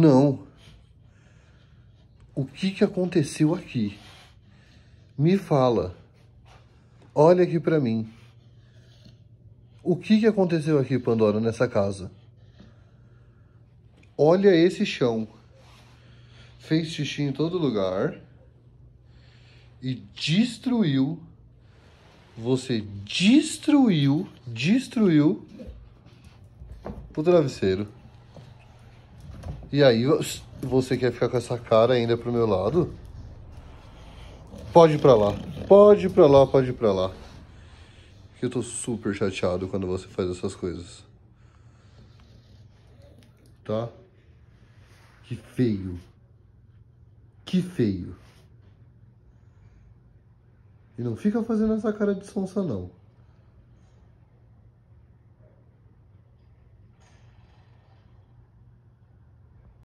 Não. O que, que aconteceu aqui? Me fala. Olha aqui para mim. O que, que aconteceu aqui, Pandora, nessa casa? Olha esse chão. Fez xixi em todo lugar e destruiu. Você destruiu, destruiu o travesseiro. E aí, você quer ficar com essa cara ainda pro meu lado? Pode ir pra lá. Pode ir pra lá, pode ir pra lá. Que eu tô super chateado quando você faz essas coisas. Tá? Que feio. Que feio. E não fica fazendo essa cara de sonsa, não.